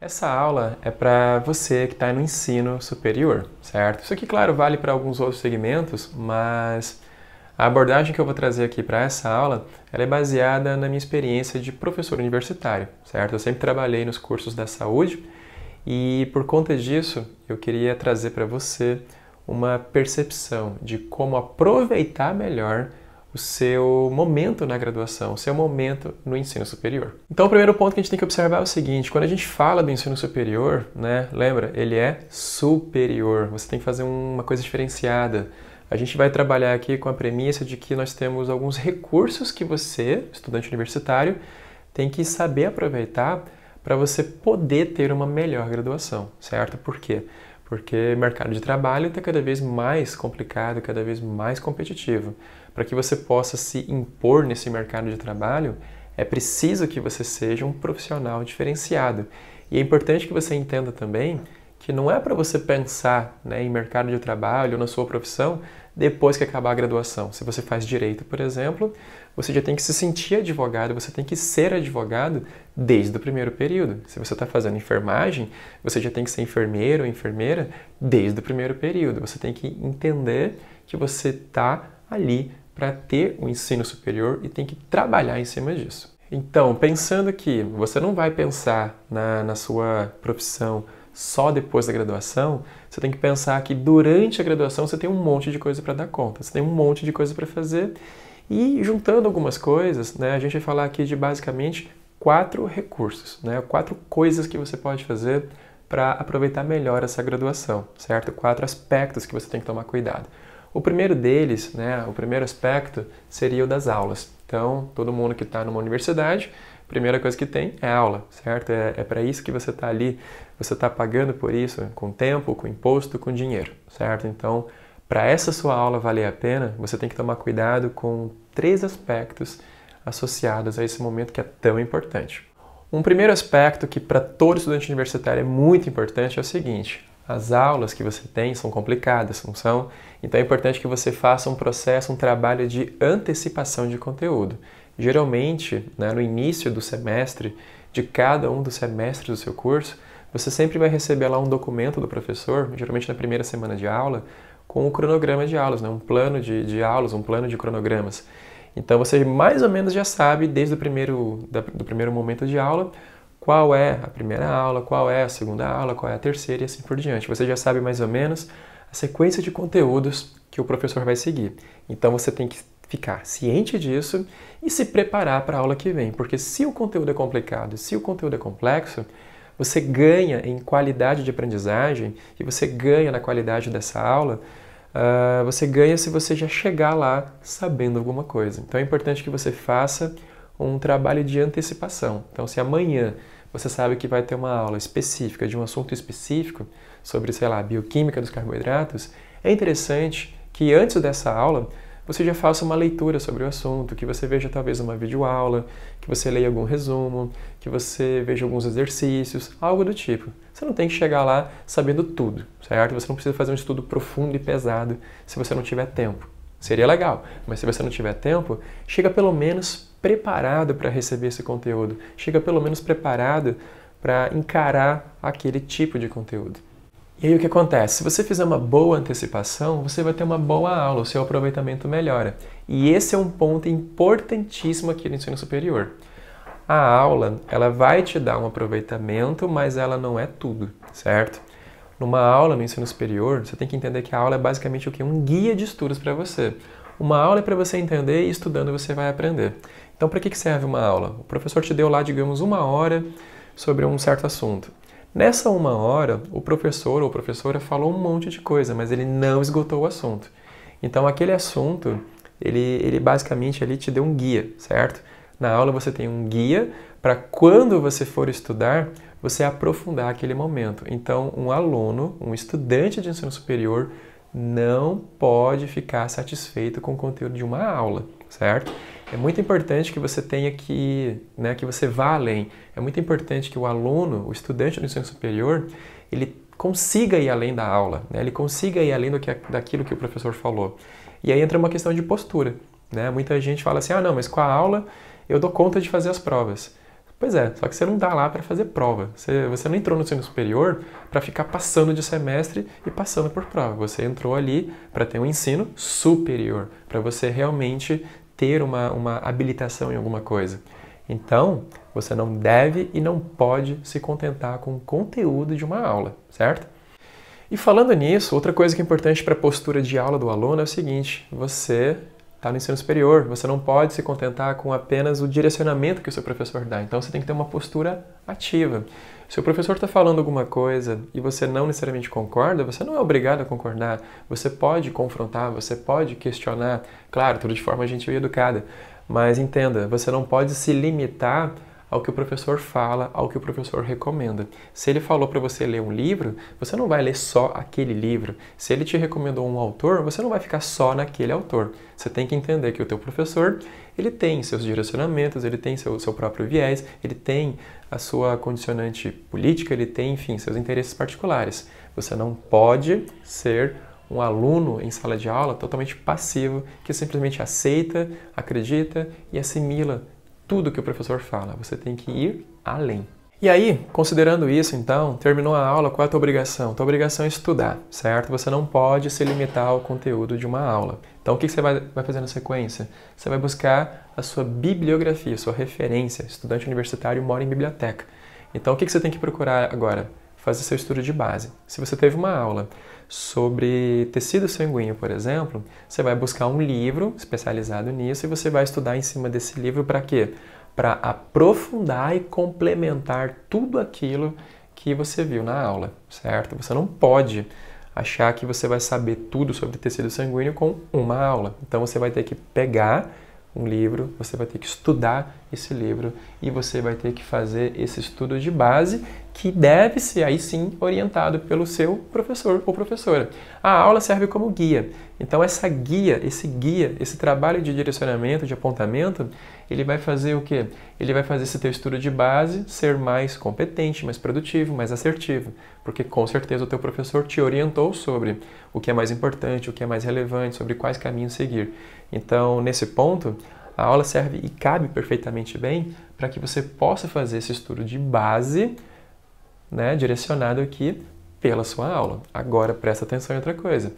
Essa aula é para você que está no ensino superior, certo? Isso aqui, claro, vale para alguns outros segmentos, mas a abordagem que eu vou trazer aqui para essa aula é baseada na minha experiência de professor universitário, certo? Eu sempre trabalhei nos cursos da saúde e, por conta disso, eu queria trazer para você uma percepção de como aproveitar melhor o seu momento na graduação, o seu momento no ensino superior. Então, o primeiro ponto que a gente tem que observar é o seguinte: quando a gente fala do ensino superior, né, lembra, ele é superior. Você tem que fazer uma coisa diferenciada. A gente vai trabalhar aqui com a premissa de que nós temos alguns recursos que você, estudante universitário, tem que saber aproveitar para você poder ter uma melhor graduação, certo? Por quê? Porque o mercado de trabalho está cada vez mais complicado, cada vez mais competitivo para que você possa se impor nesse mercado de trabalho, é preciso que você seja um profissional diferenciado. E é importante que você entenda também que não é para você pensar né, em mercado de trabalho ou na sua profissão depois que acabar a graduação. Se você faz direito, por exemplo, você já tem que se sentir advogado, você tem que ser advogado desde o primeiro período. Se você está fazendo enfermagem, você já tem que ser enfermeiro ou enfermeira desde o primeiro período. Você tem que entender que você está ali para ter o um ensino superior e tem que trabalhar em cima disso. Então, pensando que você não vai pensar na, na sua profissão só depois da graduação, você tem que pensar que durante a graduação você tem um monte de coisa para dar conta, você tem um monte de coisa para fazer. E juntando algumas coisas, né, a gente vai falar aqui de basicamente quatro recursos, né, quatro coisas que você pode fazer para aproveitar melhor essa graduação, certo? Quatro aspectos que você tem que tomar cuidado. O primeiro deles, né, o primeiro aspecto, seria o das aulas. Então, todo mundo que está numa universidade, a primeira coisa que tem é aula, certo? É, é para isso que você está ali, você está pagando por isso com tempo, com imposto, com dinheiro, certo? Então, para essa sua aula valer a pena, você tem que tomar cuidado com três aspectos associados a esse momento que é tão importante. Um primeiro aspecto que para todo estudante universitário é muito importante é o seguinte: as aulas que você tem são complicadas, não são? Então é importante que você faça um processo, um trabalho de antecipação de conteúdo. Geralmente, né, no início do semestre, de cada um dos semestres do seu curso, você sempre vai receber lá um documento do professor, geralmente na primeira semana de aula, com o um cronograma de aulas, né, um plano de, de aulas, um plano de cronogramas. Então você mais ou menos já sabe, desde o primeiro, da, do primeiro momento de aula, qual é a primeira aula, qual é a segunda aula, qual é a terceira e assim por diante. Você já sabe mais ou menos a sequência de conteúdos que o professor vai seguir. Então você tem que ficar ciente disso e se preparar para a aula que vem, porque se o conteúdo é complicado, se o conteúdo é complexo, você ganha em qualidade de aprendizagem e você ganha na qualidade dessa aula. Uh, você ganha se você já chegar lá sabendo alguma coisa. Então é importante que você faça um trabalho de antecipação. Então, se amanhã você sabe que vai ter uma aula específica de um assunto específico sobre, sei lá, bioquímica dos carboidratos, é interessante que antes dessa aula você já faça uma leitura sobre o assunto, que você veja talvez uma videoaula, que você leia algum resumo, que você veja alguns exercícios, algo do tipo. Você não tem que chegar lá sabendo tudo, certo? Você não precisa fazer um estudo profundo e pesado se você não tiver tempo. Seria legal, mas se você não tiver tempo, chega pelo menos preparado para receber esse conteúdo, chega pelo menos preparado para encarar aquele tipo de conteúdo. E aí o que acontece? Se você fizer uma boa antecipação, você vai ter uma boa aula, o seu aproveitamento melhora. E esse é um ponto importantíssimo aqui no ensino superior. A aula, ela vai te dar um aproveitamento, mas ela não é tudo, certo? numa aula no ensino superior, você tem que entender que a aula é basicamente o que? Um guia de estudos para você. Uma aula é para você entender e estudando você vai aprender. Então, para que serve uma aula? O professor te deu lá, digamos, uma hora sobre um certo assunto. Nessa uma hora, o professor ou professora falou um monte de coisa, mas ele não esgotou o assunto. Então, aquele assunto, ele, ele basicamente ali te deu um guia, certo? Na aula você tem um guia para quando você for estudar, você aprofundar aquele momento. Então, um aluno, um estudante de ensino superior, não pode ficar satisfeito com o conteúdo de uma aula, certo? É muito importante que você tenha que, né, que você vá além. É muito importante que o aluno, o estudante do ensino superior, ele consiga ir além da aula, né? ele consiga ir além do que, daquilo que o professor falou. E aí entra uma questão de postura. Né? Muita gente fala assim: ah, não, mas com a aula eu dou conta de fazer as provas. Pois é, só que você não dá lá para fazer prova. Você, você não entrou no ensino superior para ficar passando de semestre e passando por prova. Você entrou ali para ter um ensino superior, para você realmente ter uma, uma habilitação em alguma coisa. Então, você não deve e não pode se contentar com o conteúdo de uma aula, certo? E falando nisso, outra coisa que é importante para a postura de aula do aluno é o seguinte: você está no ensino superior, você não pode se contentar com apenas o direcionamento que o seu professor dá. Então você tem que ter uma postura ativa. Se o professor está falando alguma coisa e você não necessariamente concorda, você não é obrigado a concordar. Você pode confrontar, você pode questionar. Claro, tudo de forma gentil e educada. Mas entenda, você não pode se limitar ao que o professor fala, ao que o professor recomenda. Se ele falou para você ler um livro, você não vai ler só aquele livro. Se ele te recomendou um autor, você não vai ficar só naquele autor. Você tem que entender que o teu professor, ele tem seus direcionamentos, ele tem seu, seu próprio viés, ele tem a sua condicionante política, ele tem, enfim, seus interesses particulares. Você não pode ser um aluno em sala de aula totalmente passivo que simplesmente aceita, acredita e assimila tudo que o professor fala, você tem que ir além. E aí, considerando isso, então, terminou a aula, qual é a tua obrigação? Tua obrigação é estudar, certo? Você não pode se limitar ao conteúdo de uma aula. Então, o que você vai, fazer na sequência? Você vai buscar a sua bibliografia, sua referência. Estudante universitário mora em biblioteca. Então, o que você tem que procurar agora? Fazer seu estudo de base. Se você teve uma aula sobre tecido sanguíneo, por exemplo, você vai buscar um livro especializado nisso e você vai estudar em cima desse livro para quê? Para aprofundar e complementar tudo aquilo que você viu na aula, certo? Você não pode achar que você vai saber tudo sobre tecido sanguíneo com uma aula. Então você vai ter que pegar um livro, você vai ter que estudar esse livro e você vai ter que fazer esse estudo de base que deve ser aí sim orientado pelo seu professor ou professora. A aula serve como guia. Então essa guia, esse guia, esse trabalho de direcionamento, de apontamento, ele vai fazer o quê? Ele vai fazer esse teu estudo de base ser mais competente, mais produtivo, mais assertivo, porque com certeza o teu professor te orientou sobre o que é mais importante, o que é mais relevante, sobre quais caminhos seguir. Então, nesse ponto, a aula serve e cabe perfeitamente bem para que você possa fazer esse estudo de base né, direcionado aqui pela sua aula. Agora presta atenção em outra coisa.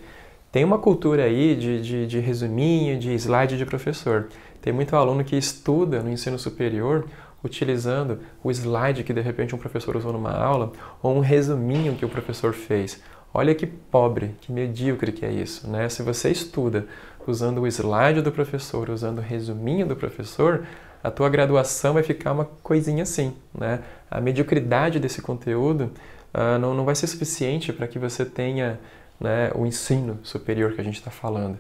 Tem uma cultura aí de, de, de resuminho, de slide de professor. Tem muito aluno que estuda no ensino superior utilizando o slide que de repente um professor usou numa aula ou um resuminho que o professor fez. Olha que pobre, que medíocre que é isso, né? Se você estuda usando o slide do professor, usando o resuminho do professor, a tua graduação vai ficar uma coisinha assim, né? A mediocridade desse conteúdo uh, não, não vai ser suficiente para que você tenha né, o ensino superior que a gente está falando.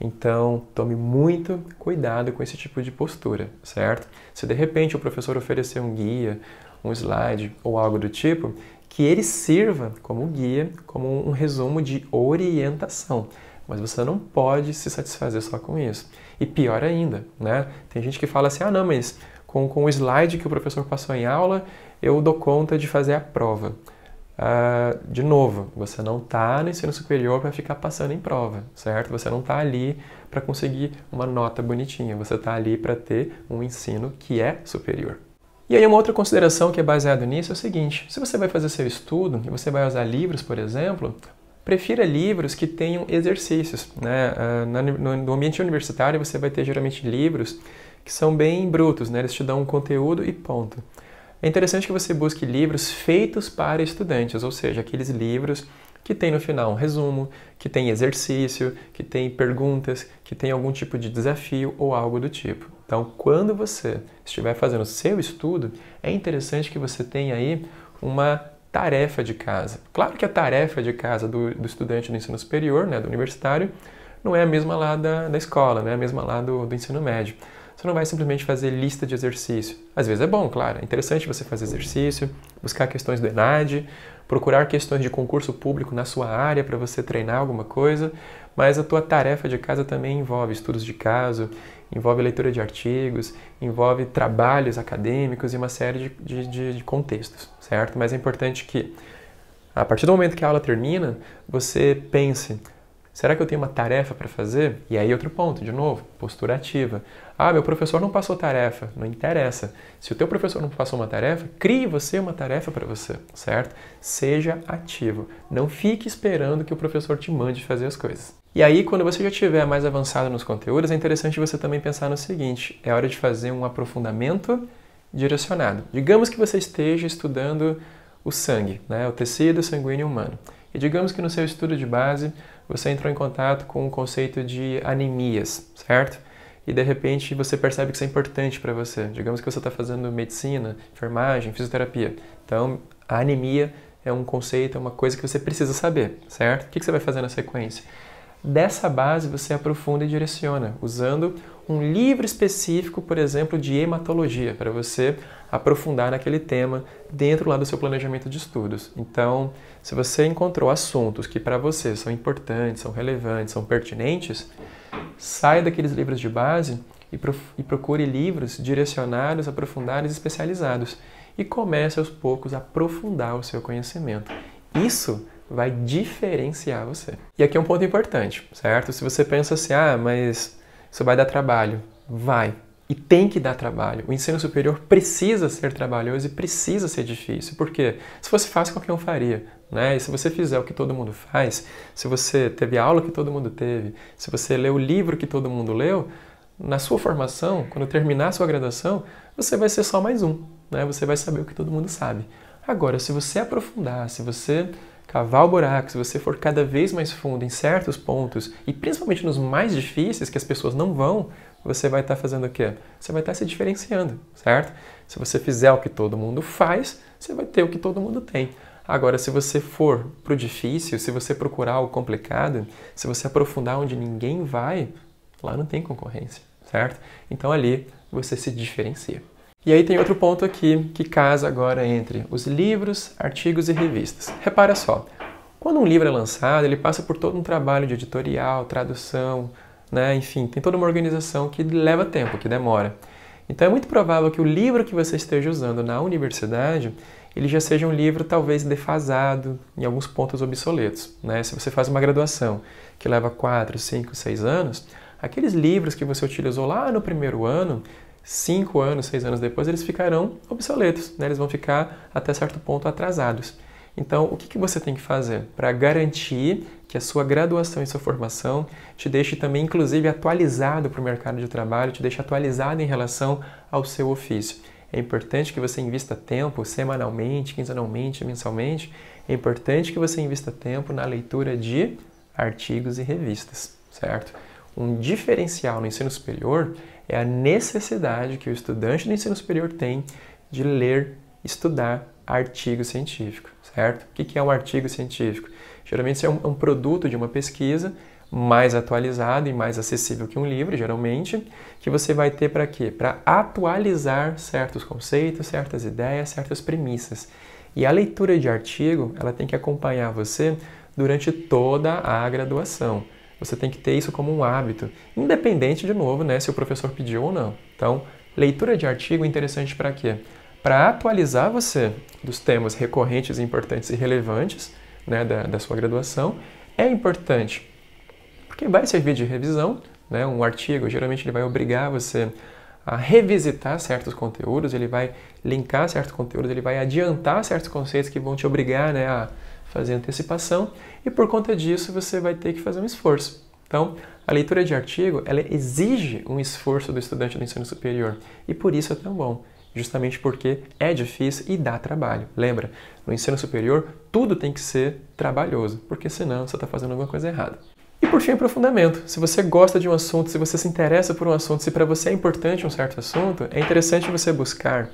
Então, tome muito cuidado com esse tipo de postura, certo? Se de repente o professor oferecer um guia, um slide ou algo do tipo, que ele sirva como guia, como um resumo de orientação. Mas você não pode se satisfazer só com isso. E pior ainda, né? Tem gente que fala assim: ah, não, mas com, com o slide que o professor passou em aula, eu dou conta de fazer a prova. Ah, de novo, você não está no ensino superior para ficar passando em prova, certo? Você não está ali para conseguir uma nota bonitinha, você está ali para ter um ensino que é superior. E aí uma outra consideração que é baseada nisso é o seguinte: se você vai fazer seu estudo e você vai usar livros, por exemplo, Prefira livros que tenham exercícios. Né? Ah, no ambiente universitário, você vai ter geralmente livros que são bem brutos, né? eles te dão um conteúdo e ponto. É interessante que você busque livros feitos para estudantes, ou seja, aqueles livros que tem no final um resumo, que tem exercício, que tem perguntas, que tem algum tipo de desafio ou algo do tipo. Então, quando você estiver fazendo o seu estudo, é interessante que você tenha aí uma tarefa de casa. Claro que a tarefa de casa do, do estudante do ensino superior, né, do universitário, não é a mesma lá da, da escola, não é a mesma lá do, do ensino médio. Você não vai simplesmente fazer lista de exercício. Às vezes é bom, claro, é interessante você fazer exercício, buscar questões do ENAD, procurar questões de concurso público na sua área para você treinar alguma coisa, mas a tua tarefa de casa também envolve estudos de caso, envolve leitura de artigos, envolve trabalhos acadêmicos e uma série de, de, de contextos, certo? Mas é importante que, a partir do momento que a aula termina, você pense Será que eu tenho uma tarefa para fazer? E aí, outro ponto, de novo, postura ativa. Ah, meu professor não passou tarefa. Não interessa. Se o teu professor não passou uma tarefa, crie você uma tarefa para você, certo? Seja ativo. Não fique esperando que o professor te mande fazer as coisas. E aí, quando você já estiver mais avançado nos conteúdos, é interessante você também pensar no seguinte: é hora de fazer um aprofundamento direcionado. Digamos que você esteja estudando o sangue, né, o tecido sanguíneo humano. E digamos que no seu estudo de base você entrou em contato com o conceito de anemias, certo? E de repente você percebe que isso é importante para você. Digamos que você está fazendo medicina, enfermagem, fisioterapia. Então, a anemia é um conceito, é uma coisa que você precisa saber, certo? O que você vai fazer na sequência? Dessa base você aprofunda e direciona, usando um livro específico, por exemplo, de hematologia, para você aprofundar naquele tema dentro lá do seu planejamento de estudos. Então, se você encontrou assuntos que para você são importantes, são relevantes, são pertinentes, saia daqueles livros de base e, e procure livros direcionados, aprofundados e especializados. E comece aos poucos a aprofundar o seu conhecimento. Isso vai diferenciar você. E aqui é um ponto importante, certo? Se você pensa assim, ah, mas isso vai dar trabalho. Vai. E tem que dar trabalho. O ensino superior precisa ser trabalhoso e precisa ser difícil. porque Se fosse fácil, qualquer um faria. Né? E se você fizer o que todo mundo faz, se você teve a aula que todo mundo teve, se você leu o livro que todo mundo leu, na sua formação, quando terminar a sua graduação, você vai ser só mais um. Né? Você vai saber o que todo mundo sabe. Agora, se você aprofundar, se você cavar o buraco, se você for cada vez mais fundo em certos pontos, e principalmente nos mais difíceis, que as pessoas não vão, você vai estar tá fazendo o quê? Você vai estar tá se diferenciando, certo? Se você fizer o que todo mundo faz, você vai ter o que todo mundo tem. Agora, se você for para o difícil, se você procurar o complicado, se você aprofundar onde ninguém vai, lá não tem concorrência, certo? Então ali você se diferencia. E aí tem outro ponto aqui que casa agora entre os livros, artigos e revistas. Repara só, quando um livro é lançado, ele passa por todo um trabalho de editorial, tradução, né? enfim, tem toda uma organização que leva tempo, que demora. Então é muito provável que o livro que você esteja usando na universidade, ele já seja um livro talvez defasado, em alguns pontos obsoletos. Né? Se você faz uma graduação que leva 4, 5, 6 anos, aqueles livros que você utilizou lá no primeiro ano, cinco anos, seis anos depois, eles ficarão obsoletos, né? eles vão ficar até certo ponto atrasados. Então, o que, que você tem que fazer para garantir que a sua graduação e sua formação te deixe também, inclusive, atualizado para o mercado de trabalho, te deixe atualizado em relação ao seu ofício? É importante que você invista tempo semanalmente, quinzenalmente, mensalmente. É importante que você invista tempo na leitura de artigos e revistas, certo? Um diferencial no ensino superior é a necessidade que o estudante do ensino superior tem de ler, estudar artigo científico, certo? O que é um artigo científico? Geralmente isso é um é produto de uma pesquisa mais atualizado e mais acessível que um livro, geralmente, que você vai ter para quê? Para atualizar certos conceitos, certas ideias, certas premissas. E a leitura de artigo, ela tem que acompanhar você durante toda a graduação. Você tem que ter isso como um hábito, independente de novo, né, se o professor pediu ou não. Então, leitura de artigo é interessante para quê? Para atualizar você dos temas recorrentes, importantes e relevantes né, da, da sua graduação, é importante porque vai servir de revisão, né? Um artigo geralmente ele vai obrigar você a revisitar certos conteúdos, ele vai linkar certos conteúdos, ele vai adiantar certos conceitos que vão te obrigar, né, a, fazer antecipação e por conta disso você vai ter que fazer um esforço. Então, a leitura de artigo, ela exige um esforço do estudante do ensino superior e por isso é tão bom, justamente porque é difícil e dá trabalho. Lembra, no ensino superior tudo tem que ser trabalhoso, porque senão você está fazendo alguma coisa errada. E por fim, aprofundamento. Se você gosta de um assunto, se você se interessa por um assunto, se para você é importante um certo assunto, é interessante você buscar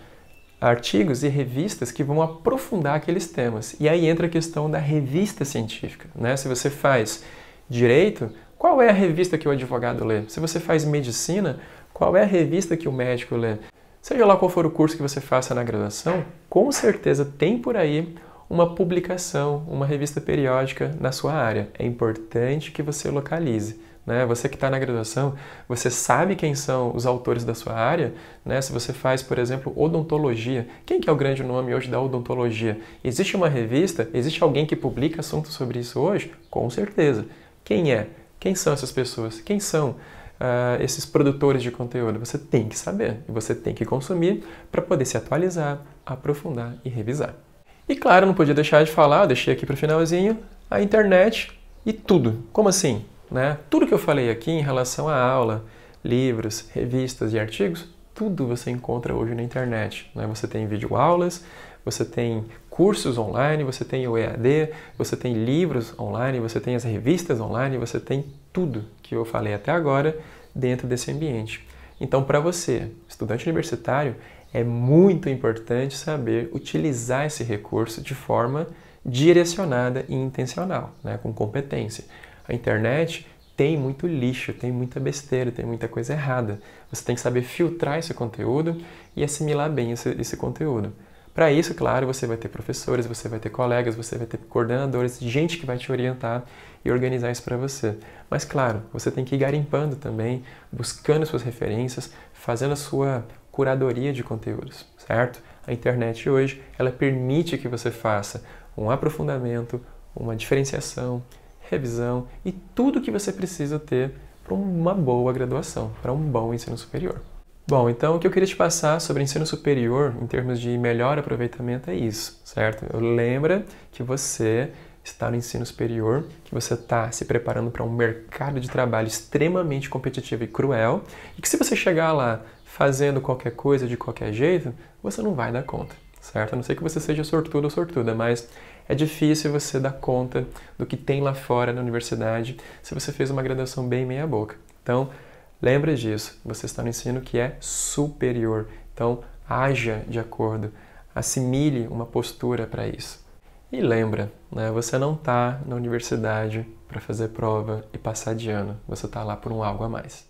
artigos e revistas que vão aprofundar aqueles temas. E aí entra a questão da revista científica. Né? Se você faz direito, qual é a revista que o advogado lê? Se você faz medicina, qual é a revista que o médico lê? Seja lá qual for o curso que você faça na graduação, com certeza tem por aí uma publicação, uma revista periódica na sua área. É importante que você localize. Né? Você que está na graduação, você sabe quem são os autores da sua área. Né? Se você faz, por exemplo, odontologia, quem que é o grande nome hoje da odontologia? Existe uma revista? Existe alguém que publica assuntos sobre isso hoje? Com certeza. Quem é? Quem são essas pessoas? Quem são uh, esses produtores de conteúdo? Você tem que saber e você tem que consumir para poder se atualizar, aprofundar e revisar. E claro, não podia deixar de falar, deixei aqui para o finalzinho, a internet e tudo. Como assim? Né? Tudo que eu falei aqui em relação à aula, livros, revistas e artigos, tudo você encontra hoje na internet. Né? Você tem videoaulas, você tem cursos online, você tem o EAD, você tem livros online, você tem as revistas online, você tem tudo que eu falei até agora dentro desse ambiente. Então, para você, estudante universitário, é muito importante saber utilizar esse recurso de forma direcionada e intencional, né? com competência a internet tem muito lixo, tem muita besteira, tem muita coisa errada. Você tem que saber filtrar esse conteúdo e assimilar bem esse, esse conteúdo. Para isso, claro, você vai ter professores, você vai ter colegas, você vai ter coordenadores, gente que vai te orientar e organizar isso para você. Mas, claro, você tem que ir garimpando também, buscando suas referências, fazendo a sua curadoria de conteúdos, certo? A internet hoje, ela permite que você faça um aprofundamento, uma diferenciação, revisão e tudo que você precisa ter para uma boa graduação, para um bom ensino superior. Bom, então o que eu queria te passar sobre ensino superior em termos de melhor aproveitamento é isso, certo? Lembra que você está no ensino superior, que você está se preparando para um mercado de trabalho extremamente competitivo e cruel, e que se você chegar lá fazendo qualquer coisa de qualquer jeito, você não vai dar conta, certo? A não ser que você seja sortudo ou sortuda, mas é difícil você dar conta do que tem lá fora na universidade se você fez uma graduação bem meia-boca. Então, lembre disso, você está no ensino que é superior. Então, haja de acordo, assimile uma postura para isso. E lembra, né, você não está na universidade para fazer prova e passar de ano, você está lá por um algo a mais.